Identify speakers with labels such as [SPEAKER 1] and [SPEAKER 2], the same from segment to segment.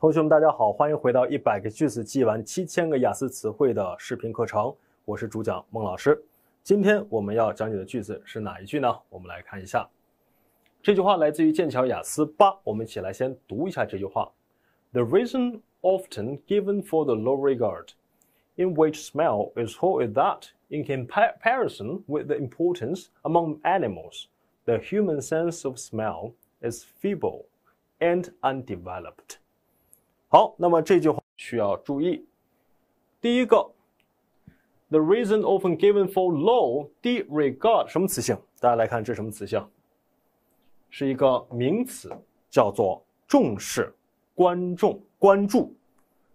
[SPEAKER 1] 同学们，大家好，欢迎回到一百个句子记完七千个雅思词汇的视频课程，我是主讲孟老师。今天我们要讲解的句子是哪一句呢？我们来看一下，这句话来自于剑桥雅思八，我们一起来先读一下这句话：The reason often given for the low regard in which smell is whole is that in comparison with the importance among animals, the human sense of smell is feeble and undeveloped. 好，那么这句话需要注意。第一个，the reason often given for low disregard 什么词性？大家来看，这什么词性？是一个名词，叫做重视、关众关注，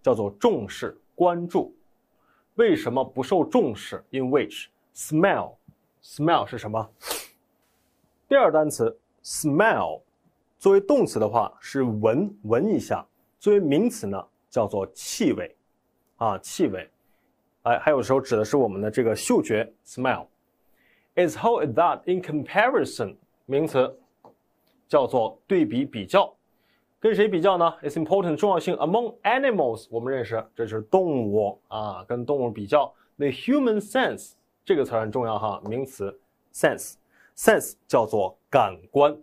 [SPEAKER 1] 叫做重视、关注。为什么不受重视？In which smell？Smell 是什么？第二单词 smell 作为动词的话，是闻闻一下。作为名词呢，叫做气味，啊，气味，哎，还有时候指的是我们的这个嗅觉，smell。It's how that in comparison，名词叫做对比比较，跟谁比较呢？It's important 重要性 among animals，我们认识，这就是动物啊，跟动物比较。The human sense 这个词很重要哈，名词 sense，sense 叫做感官，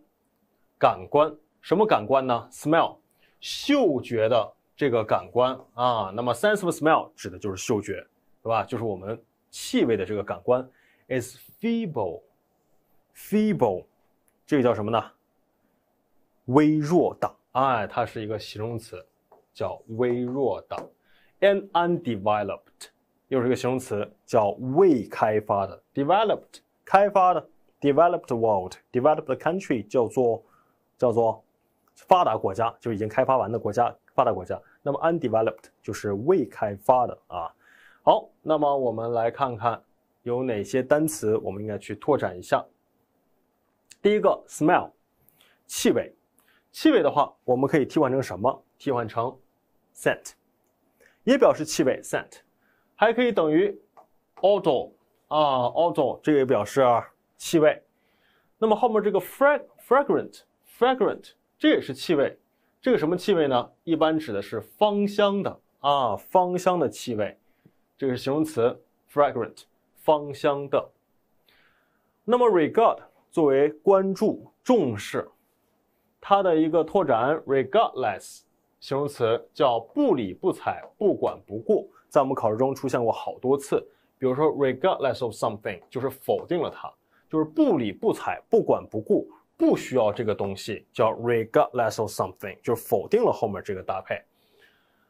[SPEAKER 1] 感官什么感官呢？smell。嗅觉的这个感官啊，那么 sense of smell 指的就是嗅觉，对吧？就是我们气味的这个感官。is feeble, feeble，这个叫什么呢？微弱的，哎，它是一个形容词，叫微弱的。an undeveloped，又是一个形容词，叫未开发的。developed，开发的。developed world，developed country 叫做，叫做。发达国家就已经开发完的国家，发达国家。那么，undeveloped 就是未开发的啊。好，那么我们来看看有哪些单词我们应该去拓展一下。第一个，smell，气味，气味的话，我们可以替换成什么？替换成 scent，也表示气味。scent 还可以等于 odour 啊，odour 这个也表示气味。那么后面这个 frag，fragrant，fragrant。这也是气味，这个什么气味呢？一般指的是芳香的啊，芳香的气味。这个是形容词，fragrant，芳香的。那么 regard 作为关注、重视，它的一个拓展，regardless 形容词叫不理不睬、不管不顾，在我们考试中出现过好多次。比如说 regardless of something 就是否定了它，就是不理不睬、不管不顾。不需要这个东西，叫 regardless of something，就否定了后面这个搭配。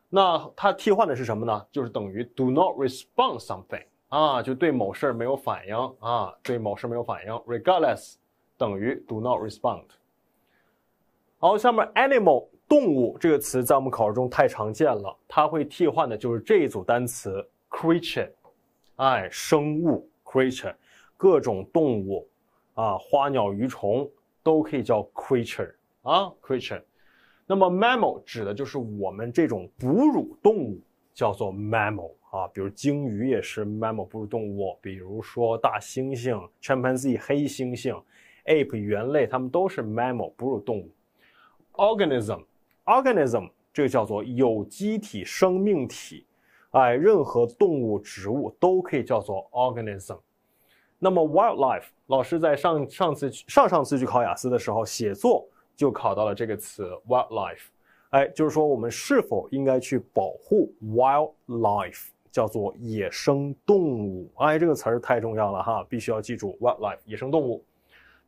[SPEAKER 1] 那它替换的是什么呢？就是等于 do not respond something，啊，就对某事儿没有反应啊，对某事儿没有反应。Regardless 等于 do not respond。好，下面 animal 动物这个词在我们考试中太常见了，它会替换的就是这一组单词 creature，哎，生物 creature，各种动物啊，花鸟鱼虫。都可以叫 creature 啊，creature。那么 mammal 指的就是我们这种哺乳动物，叫做 mammal 啊，比如鲸鱼也是 mammal 哺乳动物，比如说大猩猩 chimpanzee、黑猩猩 ape、猿类，它们都是 mammal 哺乳动物。organism，organism 这个叫做有机体、生命体，哎，任何动物、植物都可以叫做 organism。那么 wildlife 老师在上上次上上次去考雅思的时候，写作就考到了这个词 wildlife，哎，就是说我们是否应该去保护 wildlife，叫做野生动物。哎，这个词太重要了哈，必须要记住 wildlife 野生动物。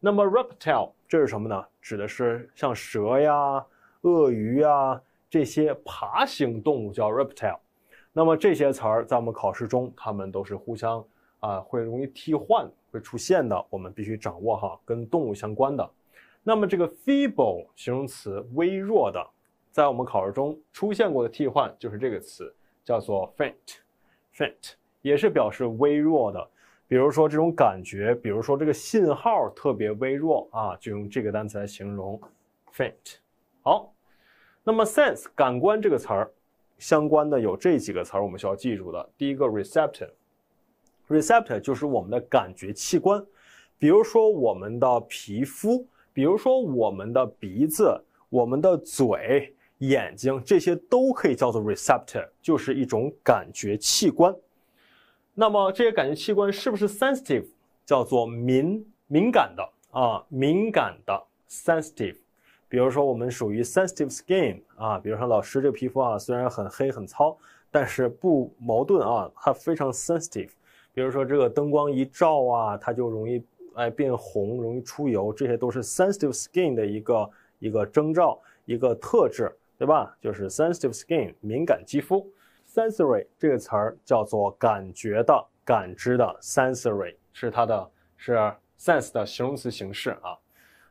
[SPEAKER 1] 那么 reptile 这是什么呢？指的是像蛇呀、鳄鱼啊这些爬行动物叫 reptile。那么这些词儿在我们考试中，它们都是互相。啊，会容易替换会出现的，我们必须掌握哈，跟动物相关的。那么这个 feeble 形容词微弱的，在我们考试中出现过的替换就是这个词，叫做 faint，faint 也是表示微弱的。比如说这种感觉，比如说这个信号特别微弱啊，就用这个单词来形容 faint。好，那么 sense 感官这个词儿相关的有这几个词儿，我们需要记住的。第一个 reception。Receptor 就是我们的感觉器官，比如说我们的皮肤，比如说我们的鼻子、我们的嘴、眼睛，这些都可以叫做 receptor，就是一种感觉器官。那么这些感觉器官是不是 sensitive，叫做敏敏感的啊？敏感的 sensitive，比如说我们属于 sensitive skin 啊，比如说老师这皮肤啊，虽然很黑很糙，但是不矛盾啊，它非常 sensitive。比如说这个灯光一照啊，它就容易哎变红，容易出油，这些都是 sensitive skin 的一个一个征兆，一个特质，对吧？就是 sensitive skin 敏感肌肤。sensory 这个词儿叫做感觉的、感知的，sensory 是它的，是 sense 的形容词形式啊。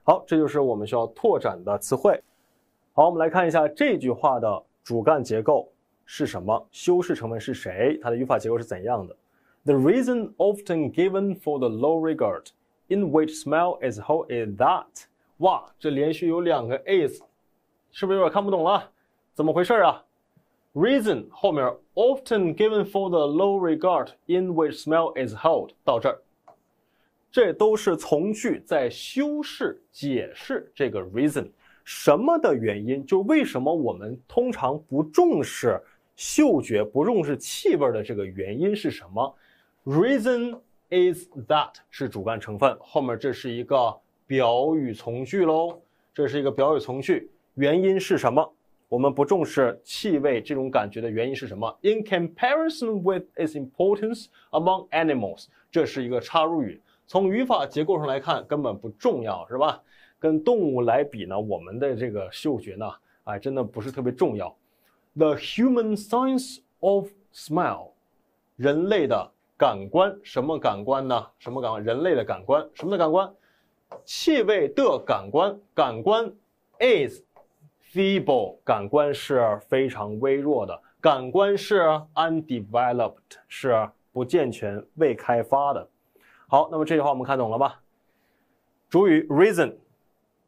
[SPEAKER 1] 好，这就是我们需要拓展的词汇。好，我们来看一下这句话的主干结构是什么，修饰成分是谁，它的语法结构是怎样的。The reason often given for the low regard in which smell is held is that…… 哇，这连续有两个 is，是不是有点看不懂了？怎么回事啊？Reason 后面 often given for the low regard in which smell is held 到这儿，这都是从句在修饰解释这个 reason，什么的原因？就为什么我们通常不重视嗅觉、不重视气味的这个原因是什么？Reason is that 是主干成分，后面这是一个表语从句喽。这是一个表语从句，原因是什么？我们不重视气味这种感觉的原因是什么？In comparison with its importance among animals，这是一个插入语。从语法结构上来看，根本不重要，是吧？跟动物来比呢，我们的这个嗅觉呢，哎，真的不是特别重要。The human s c i e n c e of smell，人类的。感官什么感官呢？什么感？人类的感官什么的感官？气味的感官。感官 is feeble，感官是非常微弱的。感官是 undeveloped，是不健全、未开发的。好，那么这句话我们看懂了吧？主语 reason，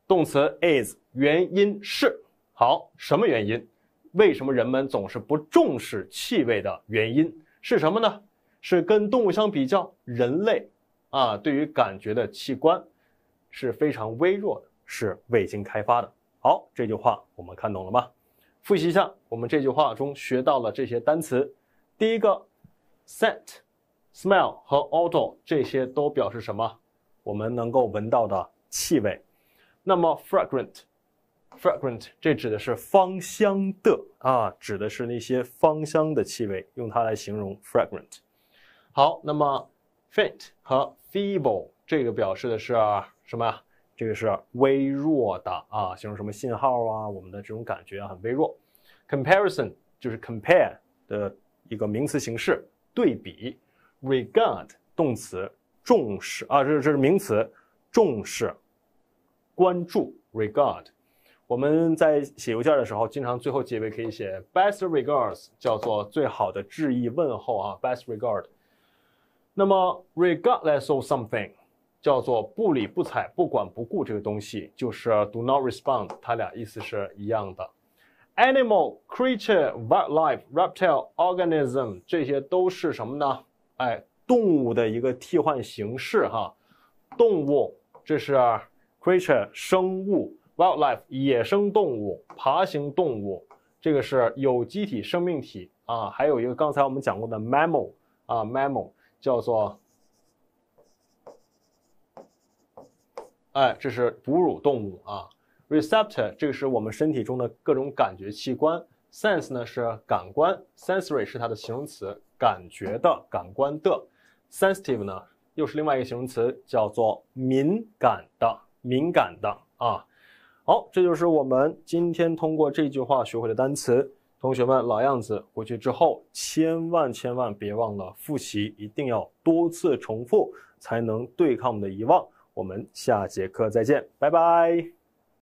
[SPEAKER 1] 动词 is，原因是好。什么原因？为什么人们总是不重视气味的原因是什么呢？是跟动物相比较，人类啊，对于感觉的器官是非常微弱的，是未经开发的。好，这句话我们看懂了吗？复习一下，我们这句话中学到了这些单词。第一个，scent、smell 和 odor 这些都表示什么？我们能够闻到的气味。那么 fragrant、fragrant 这指的是芳香的啊，指的是那些芳香的气味，用它来形容 fragrant。好，那么 faint 和 feeble 这个表示的是什么呀？这个是微弱的啊，形容什么信号啊？我们的这种感觉很微弱。Comparison 就是 compare 的一个名词形式，对比。Regard 动词，重视啊，这这是名词，重视、关注。Regard 我们在写邮件的时候，经常最后结尾可以写 Best regards，叫做最好的致意问候啊，Best regard。那么，regardless of something，叫做不理不睬、不管不顾，这个东西就是 do not respond，它俩意思是一样的。Animal, creature, wildlife, reptile, organism，这些都是什么呢？哎，动物的一个替换形式哈。动物，这是 creature，生物，wildlife，野生动物，爬行动物，这个是有机体、生命体啊。还有一个刚才我们讲过的 mammal，啊，mammal。叫做，哎，这是哺乳动物啊。receptor，这个是我们身体中的各种感觉器官。sense 呢是感官，sensory 是它的形容词，感觉的、感官的。sensitive 呢又是另外一个形容词，叫做敏感的、敏感的啊。好，这就是我们今天通过这句话学会的单词。同学们，老样子，回去之后千万千万别忘了复习，一定要多次重复，才能对抗我们的遗忘。我们下节课再见，拜拜。